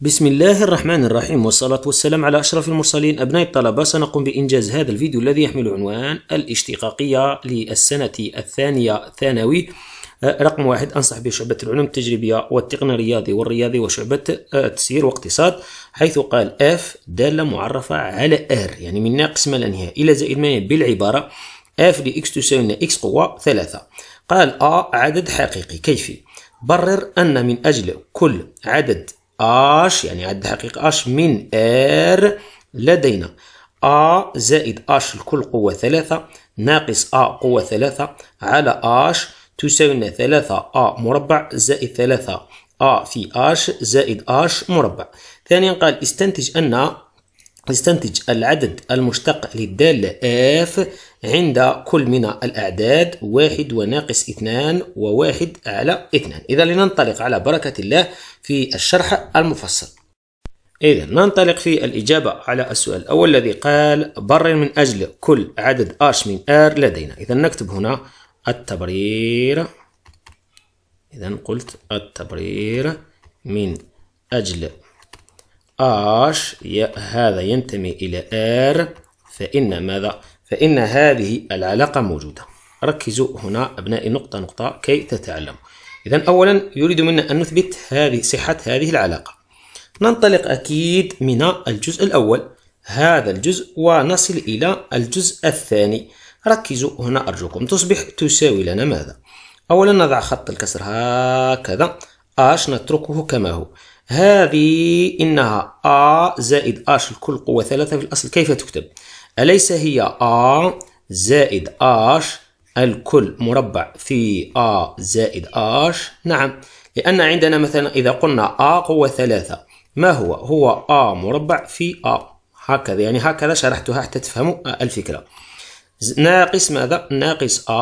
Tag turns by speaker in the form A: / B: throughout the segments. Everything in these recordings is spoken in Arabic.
A: بسم الله الرحمن الرحيم والصلاة والسلام على أشرف المرسلين أبناء الطلبة سنقوم بإنجاز هذا الفيديو الذي يحمل عنوان الاشتقاقية للسنة الثانية ثانوي رقم واحد أنصح بشعبة العلوم التجريبية والتقنية الرياضي والرياضي وشعبة تسيير واقتصاد حيث قال اف دالة معرفة على ار يعني من ناقص ما لا نهاية إلى زائد ما بالعبارة اف لإكس تساوي إكس قوة ثلاثة قال أ عدد حقيقي كيفي برر أن من أجل كل عدد اش يعني عد دقيقة اش من ار لدينا ا زائد اش الكل قوة ثلاثة ناقص ا قوة ثلاثة على اش تساوي لنا ثلاثة ا مربع زائد ثلاثة ا في اش زائد اش مربع ثانيا قال استنتج ان نستنتج العدد المشتق للدالة f عند كل من الأعداد واحد وناقص اثنان وواحد على اثنان إذا لننطلق على بركة الله في الشرح المفصل إذا ننطلق في الإجابة على السؤال الأول الذي قال برر من أجل كل عدد h من r لدينا إذا نكتب هنا التبرير إذا قلت التبرير من أجل آش هذا ينتمي إلى آر فإن ماذا؟ فإن هذه العلاقة موجودة ركزوا هنا أبنائي نقطة نقطة كي تتعلموا إذا أولا يريد منا أن نثبت هذه صحة هذه العلاقة ننطلق أكيد من الجزء الأول هذا الجزء ونصل إلى الجزء الثاني ركزوا هنا أرجوكم تصبح تساوي لنا ماذا؟ أولا نضع خط الكسر هكذا اش نتركه كما هو هذه إنها A زائد H الكل قوة ثلاثة في الأصل كيف تكتب؟ أليس هي A زائد H الكل مربع في A زائد H؟ نعم لأن عندنا مثلا إذا قلنا A قوة ثلاثة ما هو؟ هو A مربع في A هكذا يعني هكذا شرحتها حتى تفهموا الفكرة ناقص ماذا؟ ناقص A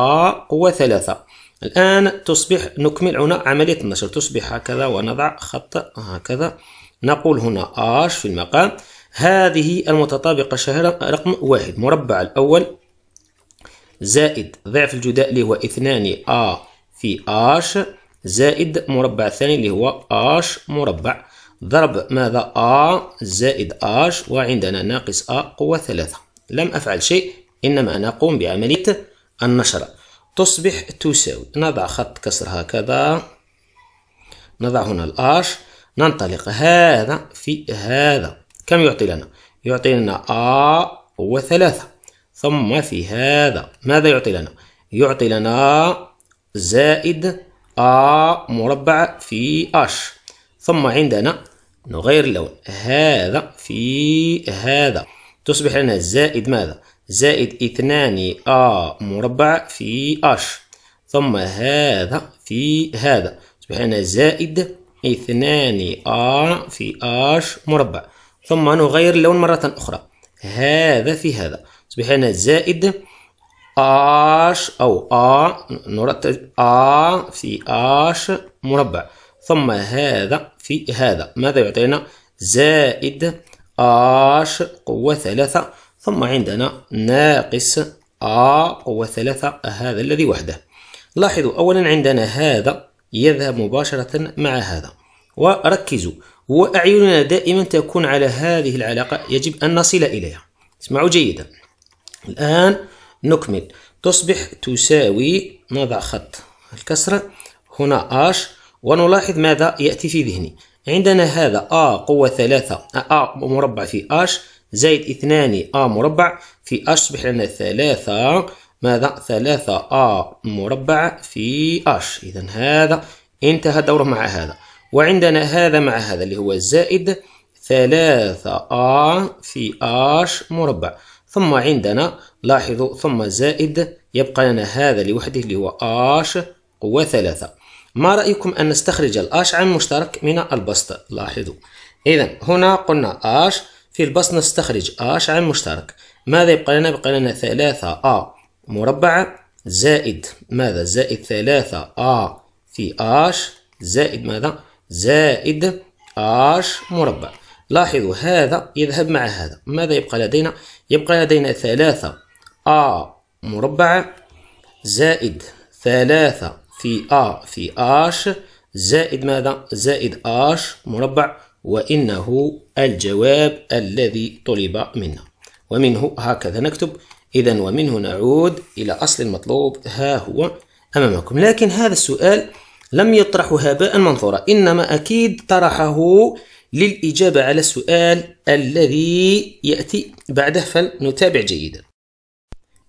A: قوة ثلاثة الآن تصبح نكمل هنا عملية النشر تصبح هكذا ونضع خط هكذا نقول هنا آش في المقام هذه المتطابقة الشهيرة رقم واحد مربع الأول زائد ضعف الجداء اللي هو اثنان آ في آش زائد مربع الثاني اللي هو آش مربع ضرب ماذا آ زائد آش وعندنا ناقص آ قوة ثلاثة لم أفعل شيء إنما أنا أقوم بعملية النشر تصبح تساوي نضع خط كسر هكذا نضع هنا الآش ننطلق هذا في هذا كم يعطي لنا؟ يعطي لنا أ وثلاثة ثم في هذا ماذا يعطي لنا؟ يعطي لنا زائد أ مربع في أش ثم عندنا نغير اللون هذا في هذا تصبح لنا زائد ماذا؟ زائد اثنان آ مربع في أش ثم هذا في هذا سبحان زائد اثنان آ في أش مربع ثم نغير اللون مرة أخرى هذا في هذا سبحان زائد آش أو آ نرتب آ في آش مربع ثم هذا في هذا ماذا يعطينا زائد آش قوة ثلاثة ثم عندنا ناقص آ قوة ثلاثة هذا الذي وحده لاحظوا أولا عندنا هذا يذهب مباشرة مع هذا وركزوا وأعيننا دائما تكون على هذه العلاقة يجب أن نصل إليها اسمعوا جيدا الآن نكمل تصبح تساوي نضع خط الكسرة هنا آش ونلاحظ ماذا يأتي في ذهني عندنا هذا آ قوة ثلاثة آ مربع في آش زائد اثنان أ مربع في اش تصبح لنا ثلاثة ماذا ثلاثة أ مربع في اش إذا هذا انتهى دوره مع هذا وعندنا هذا مع هذا اللي هو زائد ثلاثة أ في اش مربع ثم عندنا لاحظوا ثم زائد يبقى لنا هذا لوحده اللي هو اش قوة ثلاثة ما رأيكم أن نستخرج الأش عن مشترك من البسط لاحظوا إذا هنا قلنا اش في البسط نستخرج اش عن مشترك ماذا يبقى لنا يبقى لنا ثلاثة أ مربعة زائد ماذا زائد ثلاثة أ في اش زائد ماذا زائد اش مربع لاحظوا هذا يذهب مع هذا ماذا يبقى لدينا يبقى لدينا ثلاثة أ مربعة زائد ثلاثة في أ في اش زائد ماذا زائد اش مربع وإنه الجواب الذي طلب منا ومنه هكذا نكتب إذا ومنه نعود إلى أصل المطلوب ها هو أمامكم لكن هذا السؤال لم يطرح هباء منثورا إنما أكيد طرحه للإجابة على السؤال الذي يأتي بعده فلنتابع جيدا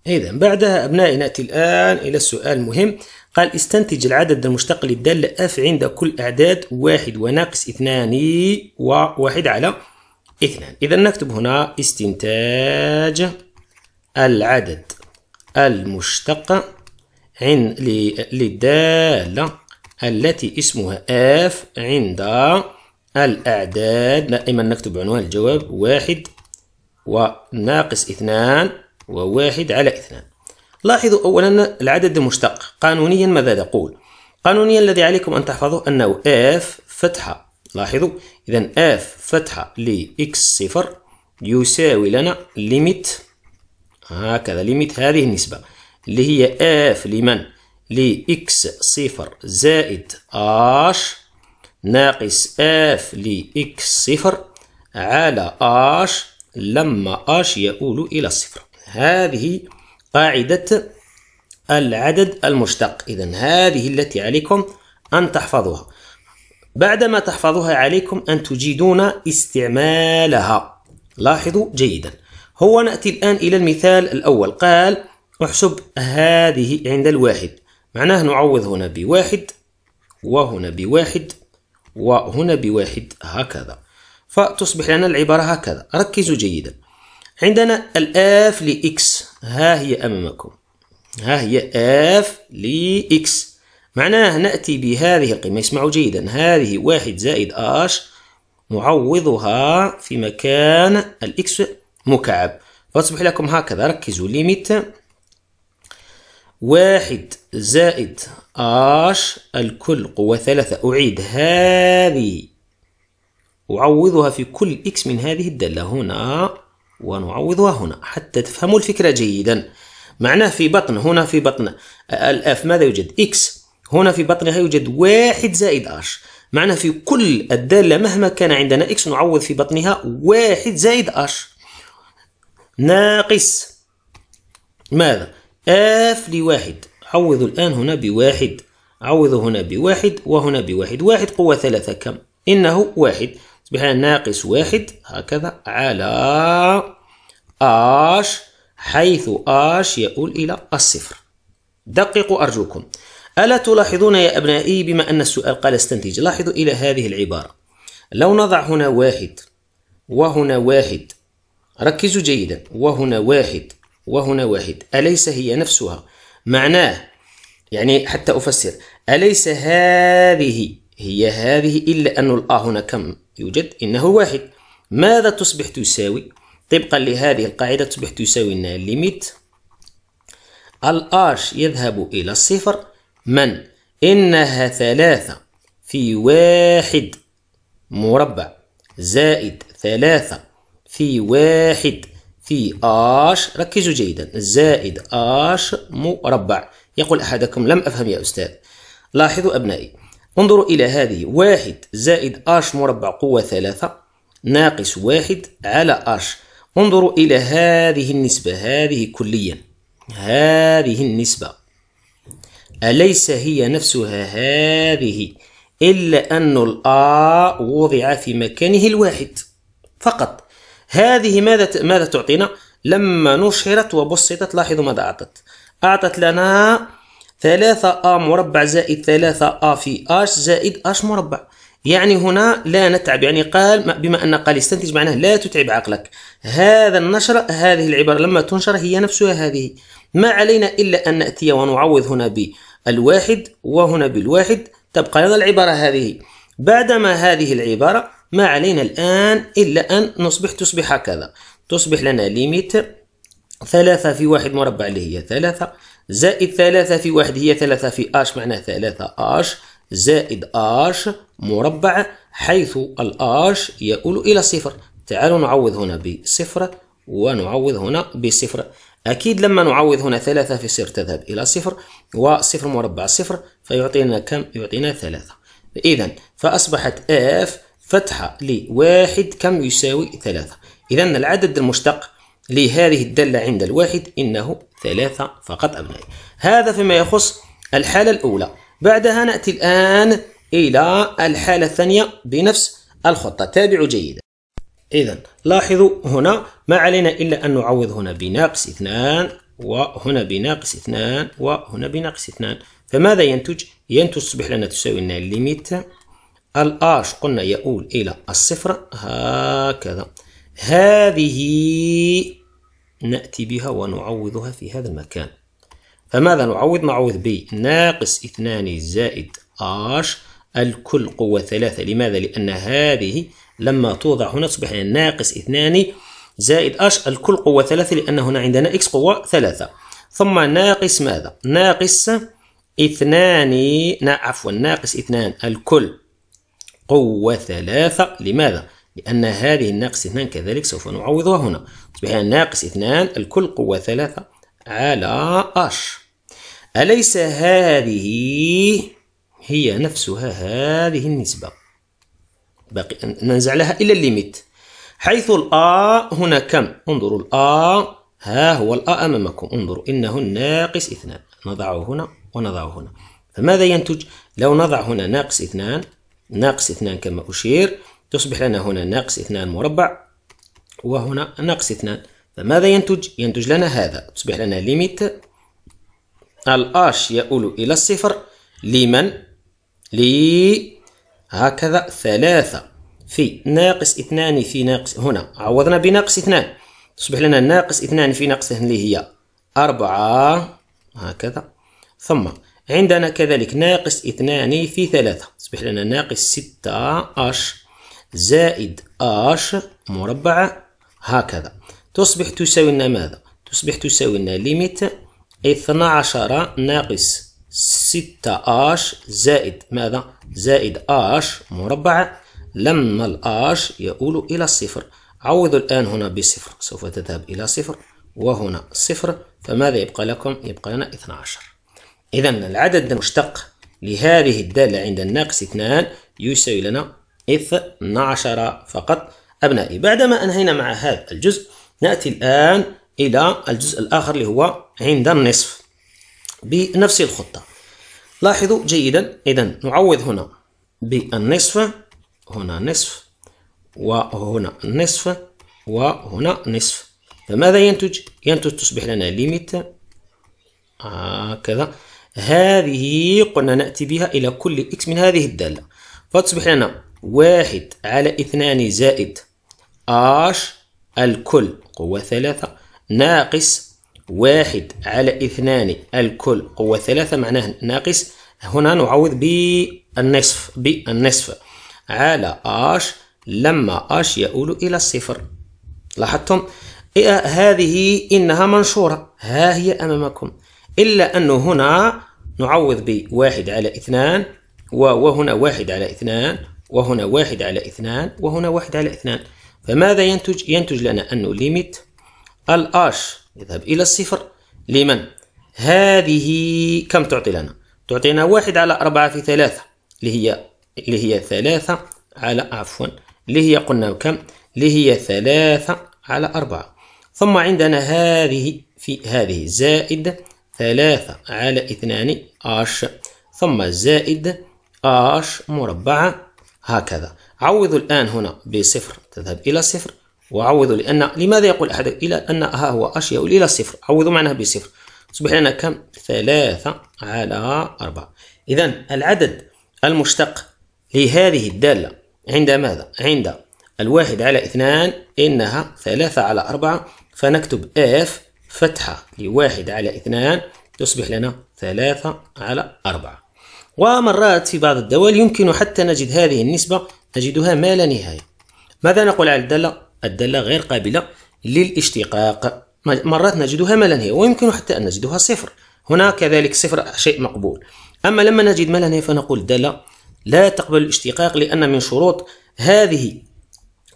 A: إذا بعدها أبنائي نأتي الآن إلى السؤال المهم قال استنتج العدد المشتق للدالة اف عند كل أعداد واحد وناقص اثنان وواحد على اثنان إذا نكتب هنا استنتاج العدد المشتق عند للدالة التي اسمها اف عند الأعداد دائما نكتب عنوان الجواب واحد وناقص اثنان وواحد على اثنان لاحظوا أولا العدد المشتق قانونيا ماذا تقول قانونيا الذي عليكم أن تحفظوه أنه F فتحة لاحظوا إذا F فتحة ل x صفر يساوي لنا ليميت هكذا ليميت هذه النسبة اللي هي F لمن ل x صفر زائد h ناقص F ل x صفر على h لما h يؤول إلى الصفر هذه قاعدة العدد المشتق إذا هذه التي عليكم أن تحفظوها بعدما تحفظوها عليكم أن تجيدون استعمالها لاحظوا جيدا هو نأتي الآن إلى المثال الأول قال احسب هذه عند الواحد معناه نعوض هنا بواحد وهنا بواحد وهنا بواحد هكذا فتصبح لنا العبارة هكذا ركزوا جيدا عندنا الآف لإكس ها هي أمامكم ها هي آف لإكس معناه نأتي بهذه القيمة اسمعوا جيدا هذه واحد زائد آش نعوضها في مكان الإكس مكعب فتصبح لكم هكذا ركزوا ليميت واحد زائد آش الكل قوة ثلاثة أعيد هذه أعوضها في كل إكس من هذه الدالة هنا ونعوضها هنا حتى تفهموا الفكرة جيدا معناه في بطن هنا في بطن الأف ماذا يوجد إكس هنا في بطنها يوجد واحد زائد أش معناه في كل الدالة مهما كان عندنا إكس نعوض في بطنها واحد زائد أش ناقص ماذا اف لواحد عوضوا الآن هنا بواحد عوضوا هنا بواحد وهنا بواحد واحد قوة ثلاثة كم إنه واحد يصبح ناقص واحد هكذا على اش حيث اش يؤول إلى الصفر دققوا أرجوكم ألا تلاحظون يا أبنائي بما أن السؤال قال استنتج لاحظوا إلى هذه العبارة لو نضع هنا واحد وهنا واحد ركزوا جيدا وهنا واحد وهنا واحد أليس هي نفسها معناه يعني حتى أفسر أليس هذه هي هذه إلا أن الآ هنا كم يوجد إنه واحد ماذا تصبح تساوي؟ طبقا لهذه القاعدة تصبح تساوي لنا ليميت الآش يذهب إلى الصفر من إنها ثلاثة في واحد مربع زائد ثلاثة في واحد في آش ركزوا جيدا زائد آش مربع يقول أحدكم لم أفهم يا أستاذ لاحظوا أبنائي انظروا إلى هذه واحد زائد اش مربع قوة ثلاثة ناقص واحد على اش انظروا إلى هذه النسبة هذه كليا هذه النسبة أليس هي نفسها هذه إلا أن الآ وضع في مكانه الواحد فقط هذه ماذا ماذا تعطينا لما نشرت وبسطت لاحظوا ماذا أعطت أعطت لنا 3 a مربع زائد 3 a في أش زائد أش مربع يعني هنا لا نتعب يعني قال بما أن قال استنتج معناه لا تتعب عقلك هذا النشر هذه العبارة لما تنشر هي نفسها هذه ما علينا إلا أن نأتي ونعوض هنا بالواحد وهنا بالواحد تبقى لنا العبارة هذه بعدما هذه العبارة ما علينا الآن إلا أن نصبح تصبح هكذا تصبح لنا ليميت ثلاثة في واحد مربع اللي هي ثلاثة زائد ثلاثة في واحد هي ثلاثة في اش معناه ثلاثة اش زائد اش مربع حيث الاش يؤول إلى صفر تعالوا نعوض هنا بصفر ونعوض هنا بصفر أكيد لما نعوض هنا ثلاثة في صفر تذهب إلى صفر وصفر مربع صفر فيعطينا كم؟ يعطينا ثلاثة إذا فأصبحت اف فتحة لواحد كم يساوي ثلاثة إذا العدد المشتق لهذه الدالة عند الواحد إنه ثلاثة فقط أبنائي هذا فيما يخص الحالة الأولى بعدها نأتي الآن إلى الحالة الثانية بنفس الخطة تابعوا جيدا إذا لاحظوا هنا ما علينا إلا أن نعوض هنا بناقص اثنان وهنا بناقص اثنان وهنا بناقص اثنان فماذا ينتج؟ ينتج تصبح لنا تساوي لنا ليميت الآش قلنا يؤول إلى الصفر هكذا هذه نأتي بها ونعوضها في هذا المكان فماذا نعوض؟ نعوض ب ناقص اثنان زائد اش الكل قوة ثلاثة لماذا؟ لأن هذه لما توضع هنا تصبح ناقص اثنان زائد اش الكل قوة ثلاثة لأن هنا عندنا اكس قوة ثلاثة ثم ناقص ماذا؟ ناقص اثنان عفوا ناقص اثنان الكل قوة ثلاثة لماذا؟ لأن هذه الناقص اثنان كذلك سوف نعوضها هنا تصبح ناقص اثنان الكل قوة ثلاثة على أش أليس هذه هي نفسها هذه النسبة باقي ننزع لها إلى الليميت حيث الآ هنا كم انظروا الآ ها هو الآ أمامكم انظروا إنه ناقص اثنان نضعه هنا ونضعه هنا فماذا ينتج لو نضع هنا ناقص اثنان ناقص اثنان كما أشير تصبح لنا هنا ناقص اثنان مربع وهنا ناقص اثنان فماذا ينتج؟ ينتج لنا هذا تصبح لنا ليميت الآش يؤول إلى الصفر لمن؟ لي هكذا ثلاثة في ناقص اثنان في ناقص هنا عوضنا بناقص اثنان تصبح لنا ناقص اثنان في ناقص اثنان اللي هي أربعة هكذا ثم عندنا كذلك ناقص اثنان في ثلاثة تصبح لنا ناقص ستة أش زائد اش مربع هكذا تصبح تساوي لنا ماذا؟ تصبح تساوي لنا ليميت 12 ناقص 6 اش زائد ماذا؟ زائد اش مربع لما الاش يؤول إلى الصفر عوض الآن هنا بصفر سوف تذهب إلى صفر وهنا صفر فماذا يبقى لكم؟ يبقى لنا 12 إذا العدد المشتق لهذه الدالة عند الناقص 2 يساوي لنا 12 فقط أبنائي بعدما أنهينا مع هذا الجزء نأتي الآن إلى الجزء الآخر اللي هو عند النصف بنفس الخطة لاحظوا جيدا إذا نعوض هنا بالنصف هنا نصف وهنا نصف وهنا نصف فماذا ينتج؟ ينتج تصبح لنا ليميت هكذا هذه قلنا نأتي بها إلى كل إكس من هذه الدالة فتصبح لنا واحد على اثنان زائد اش الكل قوة ثلاثة ناقص واحد على اثنان الكل قوة ثلاثة معناه ناقص هنا نعوض بالنصف بالنصف على اش لما اش يؤول إلى الصفر لاحظتم إيه، هذه إنها منشورة ها هي أمامكم إلا أنه هنا نعوض بواحد على اثنان وهنا واحد على اثنان وهنا واحد على اثنان وهنا واحد على اثنان فماذا ينتج؟ ينتج لنا أنه ليميت الآش يذهب إلى الصفر لمن؟ هذه كم تعطي لنا؟ تعطينا واحد على أربعة في ثلاثة اللي هي اللي هي ثلاثة على عفوا اللي هي قلنا كم؟ اللي هي ثلاثة على أربعة ثم عندنا هذه في هذه زائد ثلاثة على اثنان آش ثم زائد آش مربعة هكذا عوض الآن هنا بصفر تذهب إلى صفر وعوض لأن لماذا يقول أحد إلى أن ها هو أشياء إلى صفر عوض معناها بصفر تصبح لنا كم ثلاثة على أربعة إذا العدد المشتق لهذه الدالة عند ماذا عند الواحد على اثنان إنها ثلاثة على أربعة فنكتب اف فتحة لواحد على اثنان تصبح لنا ثلاثة على أربعة ومرات في بعض الدول يمكن حتى نجد هذه النسبة نجدها ما لا نهاية ماذا نقول على الدالة؟ الدالة غير قابلة للاشتقاق مرات نجدها ما لا نهاية ويمكن حتى أن نجدها صفر هنا كذلك صفر شيء مقبول أما لما نجد ما لا نهاية فنقول دالة لا تقبل الاشتقاق لأن من شروط هذه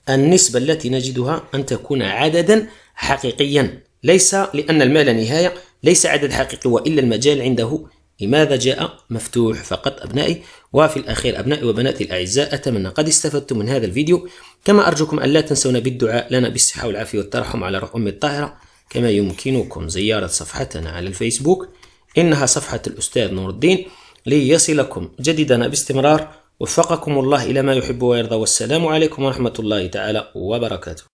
A: النسبة التي نجدها أن تكون عددا حقيقيا ليس لأن المال نهاية ليس عدد حقيقي وإلا المجال عنده لماذا جاء مفتوح فقط أبنائي وفي الأخير أبنائي وبناتي الأعزاء أتمنى قد استفدتم من هذا الفيديو كما أرجوكم أن لا تنسونا بالدعاء لنا بالصحة والعافية والترحم على روح أمي الطاهرة كما يمكنكم زيارة صفحتنا على الفيسبوك إنها صفحة الأستاذ نور الدين ليصلكم جديدنا باستمرار وفقكم الله إلى ما يحب ويرضى والسلام عليكم ورحمة الله تعالى وبركاته